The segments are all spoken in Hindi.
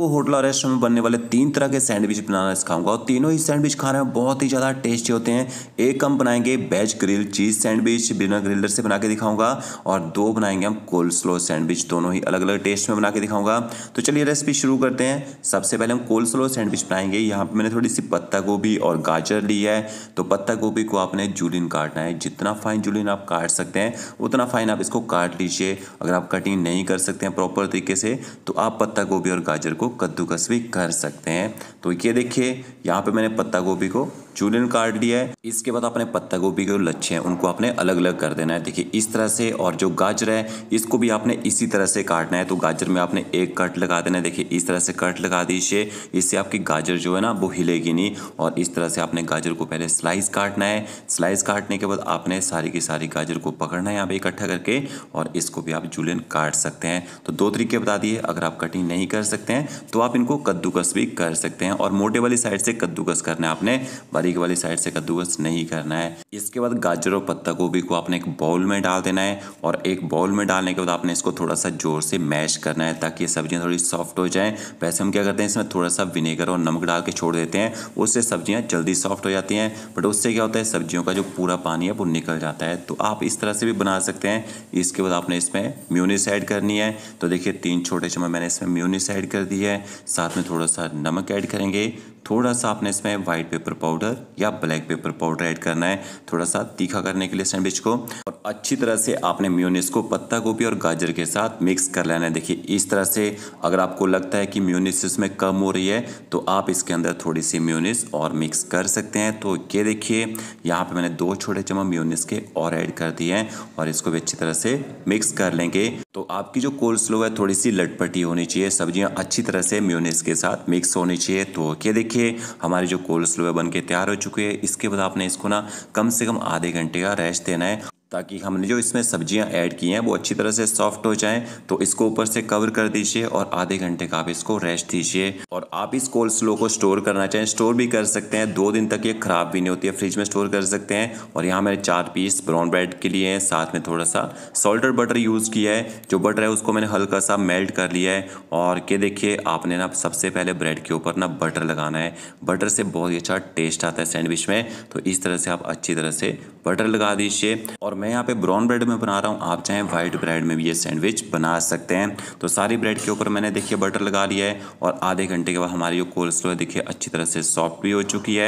आपको होटल और रेस्टोरेंट में बनने वाले तीन तरह के सैंडविच बनाना सिखाऊंगा और तीनों ही सैंडविच खाने में बहुत ही ज़्यादा टेस्टी होते हैं एक हम बनाएंगे वेज ग्रिल चीज़ सैंडविच बिना ग्रिलर से बना के दिखाऊंगा और दो बनाएंगे हम कोल्ड स्लो सैंडविच दोनों ही अलग अलग टेस्ट में बना के दिखाऊंगा तो चलिए रेसिपी शुरू करते हैं सबसे पहले हम कोल्ड स्लो सैंडविच बनाएंगे यहाँ पर मैंने थोड़ी सी पत्ता गोभी और गाजर ली है तो पत्ता गोभी को आपने जूलिन काटना है जितना फाइन जूलिन आप काट सकते हैं उतना फाइन आप इसको काट लीजिए अगर आप कटिंग नहीं कर सकते हैं प्रॉपर तरीके से तो आप पत्ता गोभी और गाजर को कद्दूकस भी कर सकते हैं तो ये देखिए यहाँ पे मैंने पत्ता गोभी को चूलन काट लिया है इसके बाद अपने पत्ता गोभी के जो लच्छे हैं उनको आपने अलग अलग कर देना है देखिए इस तरह से और जो गाजर है इसको भी आपने इसी तरह से काटना है तो गाजर में आपने एक कट लगा देना है देखिए इस तरह से कट लगा दीजिए इससे आपकी गाजर जो है ना वो हिलेगी नहीं और इस तरह से आपने गाजर को पहले स्लाइस काटना है स्लाइस काटने के बाद आपने सारी की सारी गाजर को पकड़ना है यहाँ पर इकट्ठा करके और इसको भी आप जूलियन काट सकते हैं तो दो तरीके बता दिए अगर आप कटिंग नहीं कर सकते हैं तो आप इनको कद्दूकस भी कर सकते हैं और मोटे वाली साइड से कद्दूकस करना है आपने बारीक वाली साइड से कद्दूकस नहीं करना है इसके बाद गाजर और पत्ता गोभी को आपने एक बाउल में डाल देना है और एक बाउल में डालने के बाद आपने इसको थोड़ा सा जोर से मैश करना है ताकि सब्जियाँ थोड़ी सॉफ्ट हो जाएँ वैसे हम क्या करते हैं इसमें थोड़ा सा विनेगर और नमक डाल के छोड़ देते हैं उससे सब्जियाँ जल्दी सॉफ्ट हो जाती हैं बट उससे क्या होता है सब्जियों का जो पूरा पानी है वो निकल जाता है तो आप इस तरह से भी बना सकते हैं इसके बाद आपने इसमें म्यूनिस ऐड करनी है तो देखिए तीन छोटे चम्मच मैंने इसमें म्यूनिस ऐड कर दी रही है साथ में थोड़ा सा नमक ऐड करेंगे थोड़ा सा आपने इसमें वाइट पेपर पाउडर या ब्लैक पेपर पाउडर ऐड करना है थोड़ा सा तीखा करने के लिए सैंडविच को और अच्छी तरह से आपने म्यूनिस को पत्ता गोभी और गाजर के साथ मिक्स कर लेना है देखिए इस तरह से अगर आपको लगता है कि म्यूनिस इसमें कम हो रही है तो आप इसके अंदर थोड़ी सी म्यूनिस और मिक्स कर सकते हैं तो ये देखिए यहाँ पर मैंने दो छोटे चम्मच म्यूनिस के और ऐड कर दिए हैं और इसको भी अच्छी तरह से मिक्स कर लेंगे तो आपकी जो कोल्ड स्लो है थोड़ी सी लटपटी होनी चाहिए सब्जियाँ अच्छी तरह से म्यूनिस के साथ मिक्स होनी चाहिए तो क्या देखिए हमारे जो कोल्ड स्लोवे बन के तैयार हो चुके हैं इसके बाद आपने इसको ना कम से कम आधे घंटे का रेस्ट देना है ताकि हमने जो इसमें सब्जियां ऐड की हैं वो अच्छी तरह से सॉफ्ट हो जाएं तो इसको ऊपर से कवर कर दीजिए और आधे घंटे का आप इसको रेस्ट दीजिए और आप इस कोल्ड स्लो को स्टोर करना चाहें स्टोर भी कर सकते हैं दो दिन तक ये ख़राब भी नहीं होती है फ्रिज में स्टोर कर सकते हैं और यहाँ मैंने चार पीस ब्राउन ब्रेड के लिए हैं साथ में थोड़ा सा सॉल्टेड बटर यूज़ किया है जो बटर है उसको मैंने हल्का सा मेल्ट कर लिया है और ये देखिए आपने ना सबसे पहले ब्रेड के ऊपर ना बटर लगाना है बटर से बहुत ही अच्छा टेस्ट आता है सैंडविच में तो इस तरह से आप अच्छी तरह से बटर लगा दीजिए और मैं यहाँ पे ब्राउन ब्रेड में बना रहा हूँ आप चाहें वाइट ब्रेड में भी ये सैंडविच बना सकते हैं तो सारी ब्रेड के ऊपर मैंने देखिए बटर लगा लिया है और आधे घंटे के बाद हमारी जो कोल्स्लो है देखिए अच्छी तरह से सॉफ्ट भी हो चुकी है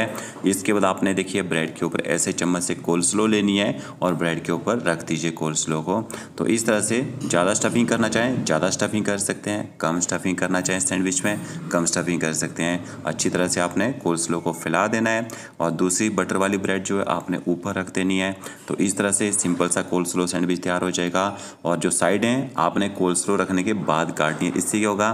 इसके बाद आपने देखिए ब्रेड के ऊपर ऐसे चम्मच से स्लो लेनी है और ब्रेड के ऊपर रख दीजिए स्लो को तो इस तरह से ज़्यादा स्टफिंग करना चाहें ज़्यादा स्टफिंग कर सकते हैं कम स्टफिंग करना चाहें सैंडविच में कम स्टफिंग कर सकते हैं अच्छी तरह से आपने स्लो को फैला देना है और दूसरी बटर वाली ब्रेड जो है आपने ऊपर रख देनी है तो इस तरह से सिंपल सा कोल स्लो सैंडविच तैयार हो जाएगा और जो साइड हैं आपने कोल स्लो रखने के बाद काटनी है इससे क्या होगा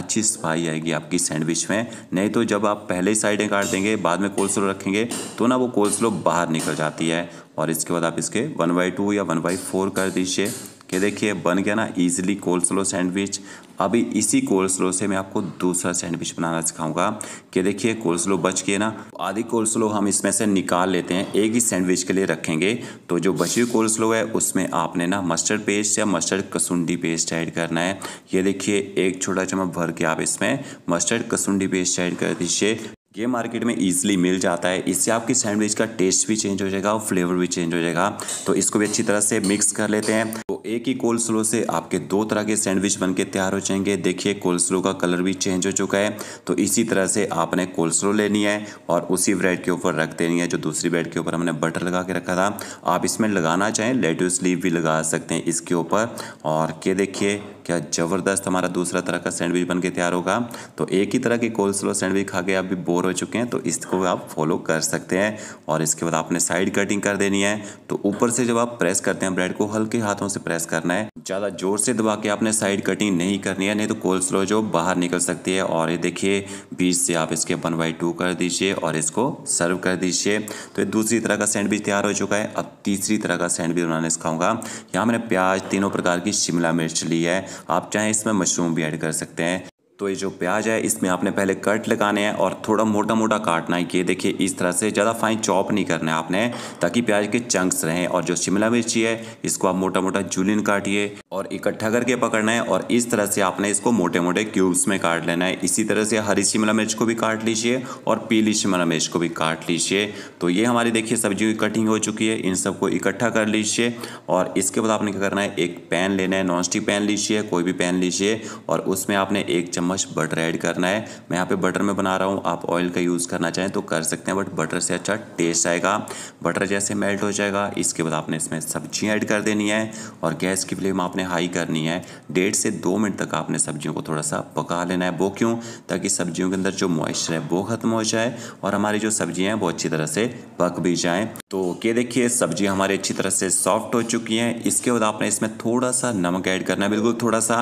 अच्छी सफाई आएगी आपकी सैंडविच में नहीं तो जब आप पहले ही साइडें काट देंगे बाद में कोल स्लो रखेंगे तो ना वो कोल स्लो बाहर निकल जाती है और इसके बाद आप इसके वन बाई टू या वन बाई फोर कर दीजिए ये देखिए बन गया ना इजिली कोल्ड स्लो सैंडविच अभी इसी कोल्ड स्लो से मैं आपको दूसरा सैंडविच बनाना सिखाऊंगा कि देखिए कोल्ड स्लो बच गए ना आधी कोल्ड स्लो हम इसमें से निकाल लेते हैं एक ही सैंडविच के लिए रखेंगे तो जो बची हुई कोल्ड स्लो है उसमें आपने ना मस्टर्ड पेस्ट या मस्टर्ड कसुंडी पेस्ट ऐड करना है ये देखिए एक छोटा चम्मच भर के आप इसमें मस्टर्ड कसुंडी पेस्ट ऐड कर दीजिए ये मार्केट में ईजिली मिल जाता है इससे आपकी सैंडविच का टेस्ट भी चेंज हो जाएगा और फ्लेवर भी चेंज हो जाएगा तो इसको भी अच्छी तरह से मिक्स कर लेते हैं एक ही कोल स्लो से आपके दो तरह के सैंडविच बन के तैयार हो जाएंगे देखिए कोल स्लो का कलर भी चेंज हो चुका है तो इसी तरह से आपने कोल स्लो लेनी है और उसी ब्रेड के ऊपर रख देनी है जो दूसरी ब्रेड के ऊपर हमने बटर लगा के रखा था आप इसमें लगाना चाहें लेटूस लीव भी लगा सकते हैं इसके ऊपर और के देखिए क्या ज़बरदस्त हमारा दूसरा तरह का सैंडविच बन के तैयार होगा तो एक ही तरह के कोल स्लो सैंडविच खा के आप भी बोर हो चुके हैं तो इसको आप फॉलो कर सकते हैं और इसके बाद आपने साइड कटिंग कर देनी है तो ऊपर से जब आप प्रेस करते हैं ब्रेड को हल्के हाथों से प्रेस करना है ज़्यादा जोर से दबा के आपने साइड कटिंग नहीं करनी है नहीं तो कोल स्लो जो बाहर निकल सकती है और ये देखिए बीच से आप इसके वन बाई टू कर दीजिए और इसको सर्व कर दीजिए तो ये दूसरी तरह का सैंडविच तैयार हो चुका है अब तीसरी तरह का सैंडविच बनाने सिखाऊंगा यहाँ मैंने प्याज तीनों प्रकार की शिमला मिर्च ली है आप चाहें इसमें मशरूम भी ऐड कर सकते हैं तो ये जो प्याज है इसमें आपने पहले कट लगाने हैं और थोड़ा मोटा मोटा काटना है ये देखिए इस तरह से ज़्यादा फाइन चॉप नहीं करना है आपने ताकि प्याज के चंक्स रहें और जो शिमला मिर्ची है इसको आप मोटा मोटा जुलिन काटिए और इकट्ठा करके पकड़ना है और इस तरह से आपने इसको मोटे मोटे क्यूब्स में काट लेना है इसी तरह से हरी शिमला मिर्च को भी काट लीजिए और पीली शिमला मिर्च को भी काट लीजिए तो ये हमारी देखिए सब्जियों की कटिंग हो चुकी है इन सबको इकट्ठा कर लीजिए और इसके बाद आपने क्या करना है एक पैन लेना है नॉन स्टिक पैन लीजिए कोई भी पैन लीजिए और उसमें आपने एक चम्मच चम्मच बटर ऐड करना है मैं यहाँ पे बटर में बना रहा हूँ आप ऑयल का यूज़ करना चाहें तो कर सकते हैं बट बटर से अच्छा टेस्ट आएगा बटर जैसे मेल्ट हो जाएगा इसके बाद आपने इसमें सब्जियाँ ऐड कर देनी है और गैस की फ्लेम आपने हाई करनी है डेढ़ से दो मिनट तक आपने सब्जियों को थोड़ा सा पका लेना है वो क्यों ताकि सब्जियों के अंदर जो मॉइस्चर है वो ख़त्म हो जाए और हमारी जो सब्जियाँ हैं वो अच्छी तरह से पक भी जाएँ तो ये देखिए सब्जी हमारी अच्छी तरह से सॉफ्ट हो चुकी है इसके बाद आपने इसमें थोड़ा सा नमक ऐड करना है बिल्कुल थोड़ा सा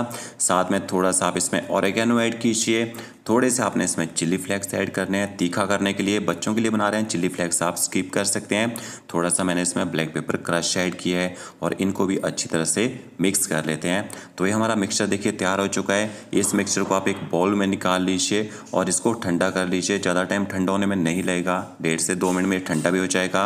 साथ में थोड़ा सा आप इसमें और मैनो ऐड कीजिए थोड़े से आपने इसमें चिली फ्लेक्स ऐड करने हैं तीखा करने के लिए बच्चों के लिए बना रहे हैं चिली फ्लेक्स आप स्किप कर सकते हैं थोड़ा सा मैंने इसमें ब्लैक पेपर क्रश ऐड किया है और इनको भी अच्छी तरह से मिक्स कर लेते हैं तो ये हमारा मिक्सचर देखिए तैयार हो चुका है इस मिक्सचर को आप एक बॉल में निकाल लीजिए और इसको ठंडा कर लीजिए ज़्यादा टाइम ठंडा होने में नहीं लगेगा डेढ़ से दो मिनट में ठंडा भी हो जाएगा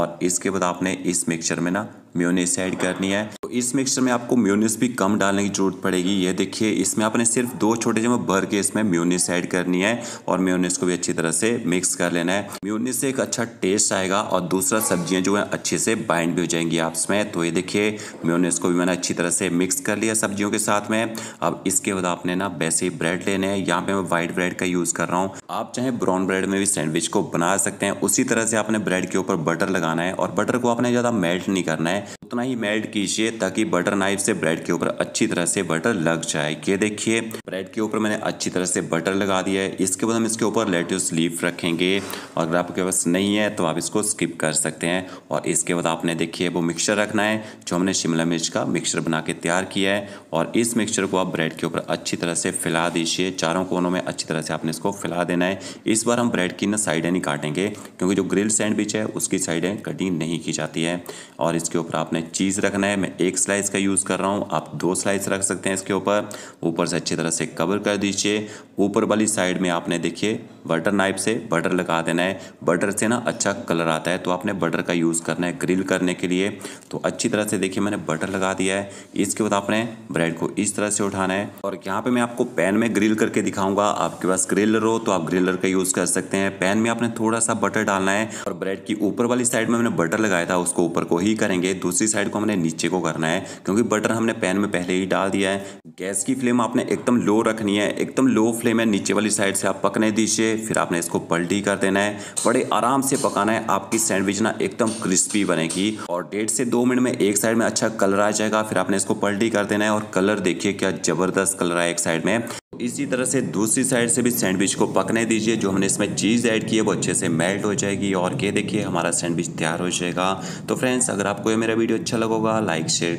और इसके बाद आपने इस मिक्सचर में ना म्योनीस ऐड करनी है तो इस मिक्सचर में आपको म्योनीस भी कम डालने की ज़रूरत पड़ेगी ये देखिए इसमें आपने सिर्फ दो छोटे चम्मच भर के इसमें म्योनीस ऐड करनी है और म्योनीस को भी अच्छी तरह से मिक्स कर लेना है म्योनीस से एक अच्छा टेस्ट आएगा और दूसरा सब्जियां जो है अच्छे से बाइंड भी हो जाएंगी आप इसमें तो ये देखिए म्योनीस को भी मैंने अच्छी तरह से मिक्स कर लिया सब्जियों के साथ में अब इसके बाद आपने ना वैसे ही ब्रेड लेने हैं यहाँ पे मैं व्हाइट ब्रेड का यूज़ कर रहा हूँ आप चाहे ब्राउन ब्रेड में भी सैंडविच को बना सकते हैं उसी तरह से आपने ब्रेड के ऊपर बटर लगाना है और बटर को आपने ज़्यादा मेल्ट नहीं करना है हैं उतना ही मेल्ट कीजिए ताकि बटर नाइफ से ब्रेड के ऊपर अच्छी तरह से बटर लग जाए ये देखिए ब्रेड के ऊपर मैंने अच्छी तरह से बटर लगा दिया है इसके बाद हम इसके ऊपर लेट्यूस लीफ रखेंगे और अगर आपके पास नहीं है तो आप इसको स्किप कर सकते हैं और इसके बाद आपने देखिए वो मिक्सचर रखना है जो हमने शिमला मिर्च का मिक्सचर बना के तैयार किया है और इस मिक्सचर को आप ब्रेड के ऊपर अच्छी तरह से फैला दीजिए चारों कोनों में अच्छी तरह से आपने इसको फैला देना है इस बार हम ब्रेड की ना साइडें नहीं काटेंगे क्योंकि जो ग्रिल सैंडविच है उसकी साइडें कटिंग नहीं की जाती है और इसके ऊपर आपने आपने चीज़ रखना है मैं एक स्लाइस का यूज़ कर रहा हूँ आप दो स्लाइस रख सकते हैं इसके ऊपर ऊपर से अच्छी तरह से कवर कर दीजिए ऊपर वाली साइड में आपने देखिए बटर नाइफ से बटर लगा देना है बटर से ना अच्छा कलर आता है तो आपने बटर का यूज़ करना है ग्रिल करने के लिए तो अच्छी तरह से देखिए मैंने बटर लगा दिया है इसके बाद आपने ब्रेड को इस तरह से उठाना है और यहाँ पे मैं आपको पैन में ग्रिल करके दिखाऊंगा आपके पास ग्रिलर हो तो आप ग्रिलर का यूज़ कर सकते हैं पैन में आपने थोड़ा सा बटर डालना है और ब्रेड की ऊपर वाली साइड में मैंने बटर लगाया था उसको ऊपर को ही करेंगे दूसरी दूसरी साइड को हमने नीचे को करना है क्योंकि बटर हमने पैन में पहले ही डाल दिया है गैस की फ्लेम आपने एकदम लो रखनी है एकदम लो फ्लेम है नीचे वाली साइड से आप पकने दीजिए फिर आपने इसको पलटी कर देना है बड़े आराम से पकाना है आपकी सैंडविच ना एकदम क्रिस्पी बनेगी और डेढ़ से दो मिनट में एक साइड में अच्छा कलर आ जाएगा फिर आपने इसको पलटी कर देना है और कलर देखिए क्या ज़बरदस्त कलर है एक साइड में इसी तरह से दूसरी साइड से भी सैंडविच को पकने दीजिए जो हमने इसमें चीज़ ऐड की है वो अच्छे से मेल्ट हो जाएगी और ये देखिए हमारा सैंडविच तैयार हो जाएगा तो फ्रेंड्स अगर आपको ये मेरा वीडियो अच्छा लगेगा लाइक शेयर